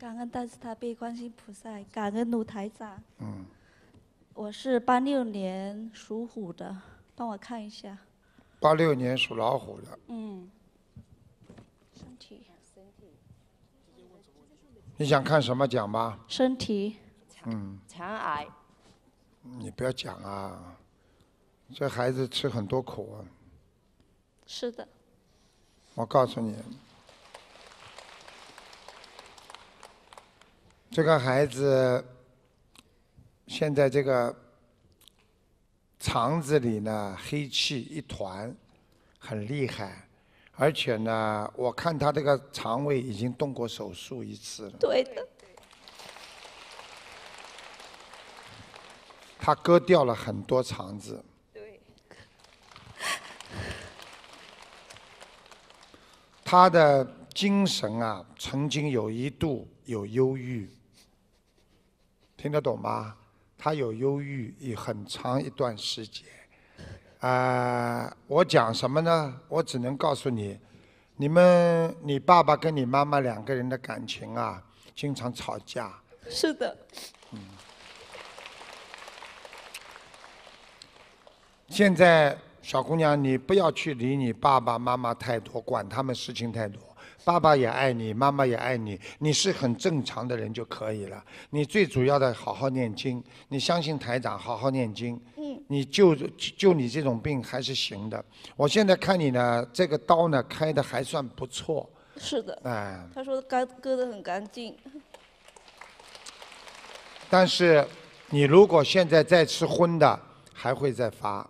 感恩但是他被观心。菩萨感恩卢台长。嗯，我是八六年属虎的，帮我看一下。八六年属老虎的。嗯。身体。身体。你想看什么讲吧？身体。嗯。肠癌。你不要讲啊！这孩子吃很多苦啊。是的。我告诉你。这个孩子现在这个肠子里呢黑气一团，很厉害，而且呢，我看他这个肠胃已经动过手术一次了。对的。他割掉了很多肠子。他的精神啊，曾经有一度有忧郁。听得懂吗？他有忧郁，有很长一段时间。啊，我讲什么呢？我只能告诉你，你们，你爸爸跟你妈妈两个人的感情啊，经常吵架。是的。嗯。现在，小姑娘，你不要去理你爸爸妈妈太多，管他们事情太多。爸爸也爱你，妈妈也爱你，你是很正常的人就可以了。你最主要的好好念经，你相信台长，好好念经。嗯。你就就你这种病还是行的。我现在看你呢，这个刀呢开的还算不错。是的。哎。他说割的很干净。但是，你如果现在再吃荤的，还会再发。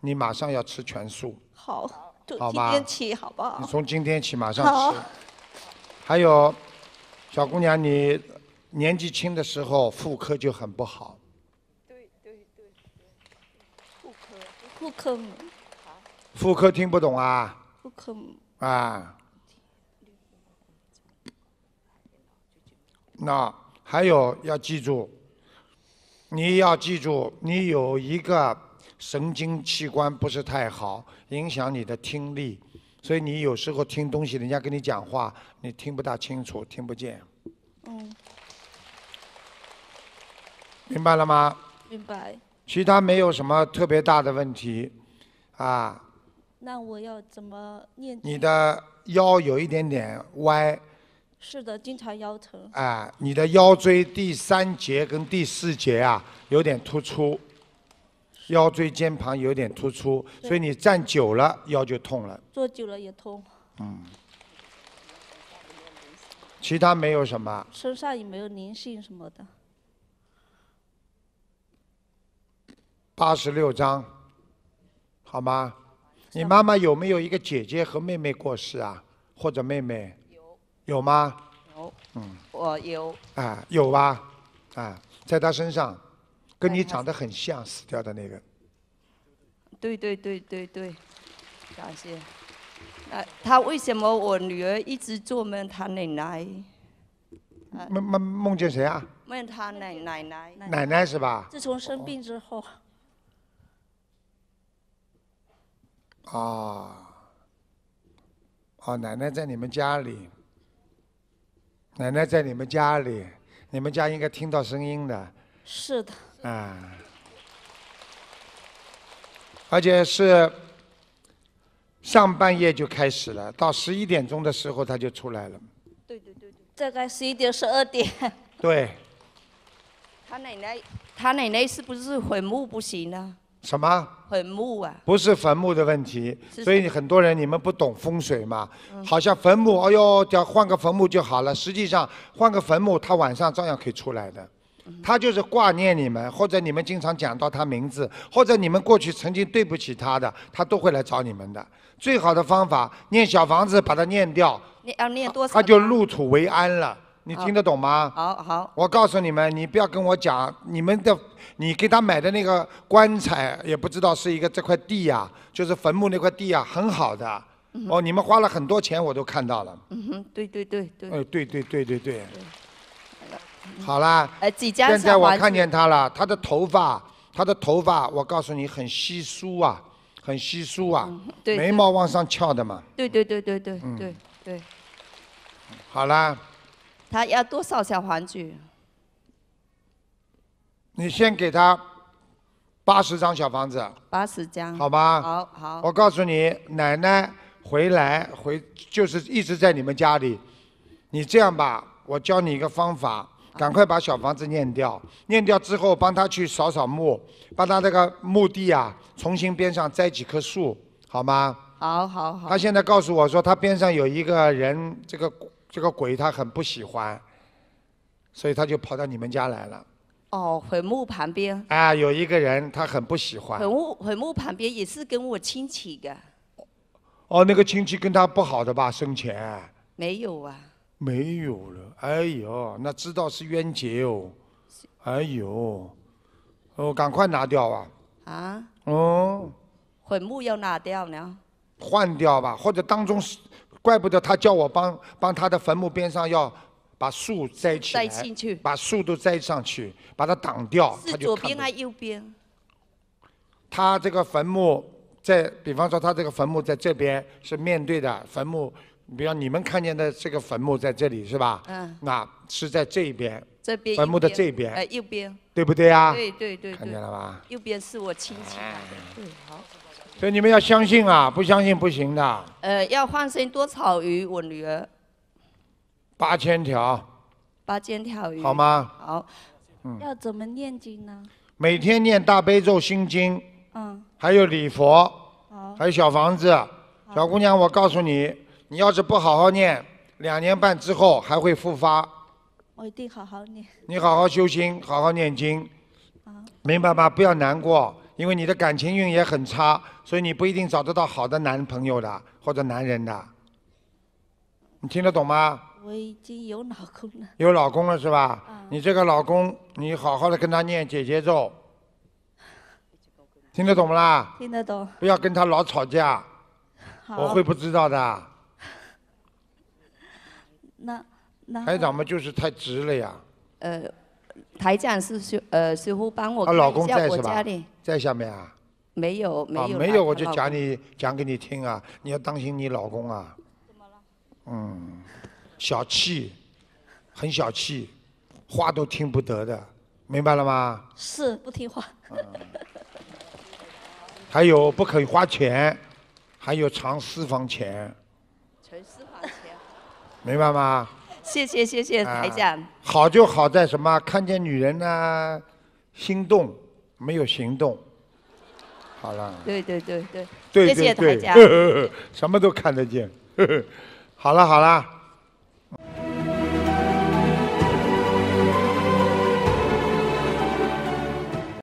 你马上要吃全素。好。好今天起，好不好？从今天起，马上起。还有，小姑娘，你年纪轻的时候，妇科就很不好。对对对，妇科妇科妇科听不懂啊？妇科啊。那还有要记住，你要记住，你有一个。神经器官不是太好，影响你的听力，所以你有时候听东西，人家跟你讲话，你听不大清楚，听不见。嗯。明白了吗？明白。其他没有什么特别大的问题，啊。那我要怎么练？你的腰有一点点歪。是的，经常腰疼。哎，你的腰椎第三节跟第四节啊，有点突出。腰椎间盘有点突出，所以你站久了腰就痛了。坐久了也痛。嗯。其他没有什么。身上有没有灵性什么的？八十六章，好吗？你妈妈有没有一个姐姐和妹妹过世啊？或者妹妹？有。有吗？有。嗯。我有。啊，有吧？啊，在她身上。跟你长得很像，死掉的那个。对对对对对，感谢。那他为什么我女儿一直做梦，她奶奶。梦梦梦见谁啊？梦他她奶奶。奶奶是吧？自从生病之后。啊。哦，奶奶在你们家里。奶奶在你们家里，你们家应该听到声音的。是的。啊，而且是上半夜就开始了，到十一点钟的时候，他就出来了。对对对对，大概十一点十二点。对。他奶奶，他奶奶是不是坟墓不行呢？什么？坟墓啊。不是坟墓的问题，所以很多人你们不懂风水嘛？好像坟墓，哎呦，要换个坟墓就好了。实际上，换个坟墓，他晚上照样可以出来的。他就是挂念你们，或者你们经常讲到他名字，或者你们过去曾经对不起他的，他都会来找你们的。最好的方法念小房子把它念掉，念念多少？他就入土为安了。你听得懂吗？好好。我告诉你们，你不要跟我讲你们的，你给他买的那个棺材也不知道是一个这块地呀，就是坟墓那块地啊，很好的。哦，你们花了很多钱，我都看到了。嗯哼，对对对对。哎，对对对对对。好啦，现在我看见他了。他的头发，他的头发，我告诉你很稀疏啊，很稀疏啊。对，眉毛往上翘的嘛。对对对对对对对。好啦。他要多少小玩具？你先给他八十张小房子。八十张。好吧。好好。我告诉你，奶奶回来回就是一直在你们家里。你这样吧，我教你一个方法。赶快把小房子念掉，念掉之后帮他去扫扫墓，把他这个墓地啊，重新边上栽几棵树，好吗？好，好，好。他现在告诉我说，他边上有一个人，这个这个鬼他很不喜欢，所以他就跑到你们家来了。哦，坟墓旁边。啊，有一个人，他很不喜欢。坟墓坟墓旁边也是跟我亲戚的。哦，那个亲戚跟他不好的吧？生前。没有啊。没有了，哎呦，那知道是冤结哦，哎呦，哦，赶快拿掉啊！啊？哦，坟墓要拿掉呢？换掉吧，或者当中是，怪不得他叫我帮帮他的坟墓边上要把树栽起来，栽进去，把树都栽上去，把它挡掉，他就是左边还是右边？他这个坟墓在，比方说他这个坟墓在这边是面对的坟墓。比方你们看见的这个坟墓在这里是吧？嗯。那是在这边。这边。坟墓的这边。哎，右边。对不对啊？对对对。看见了吧？右边是我亲戚。嗯，好。所以你们要相信啊，不相信不行的。呃，要放生多草鱼，我女儿。八千条。八千条鱼。好吗？好。嗯。要怎么念经呢？每天念大悲咒心经。嗯。还有礼佛。还有小房子。小姑娘，我告诉你。你要是不好好念，两年半之后还会复发。我一定好好念。你好好修心，好好念经。啊。明白吗？不要难过，因为你的感情运也很差，所以你不一定找得到好的男朋友的或者男人的。你听得懂吗？我已经有老公了。有老公了是吧？啊。你这个老公，你好好的跟他念姐姐咒。听得懂不啦？听得懂。不要跟他老吵架。我会不知道的。那，那台长嘛就是太直了呀。呃，台长是学呃学徒帮我。啊，老公在是吧？在下面啊。没有，没有。啊，没有我就讲你讲给你听啊，你要当心你老公啊。怎么了？嗯，小气，很小气，话都听不得的，明白了吗？是不听话。还有不肯花钱，还有藏私房钱。藏私。明白吗？谢谢谢谢台长。好就好在什么？看见女人呢，心动没有行动，好了。对对对对，谢谢台长。什么都看得见，好 了好了。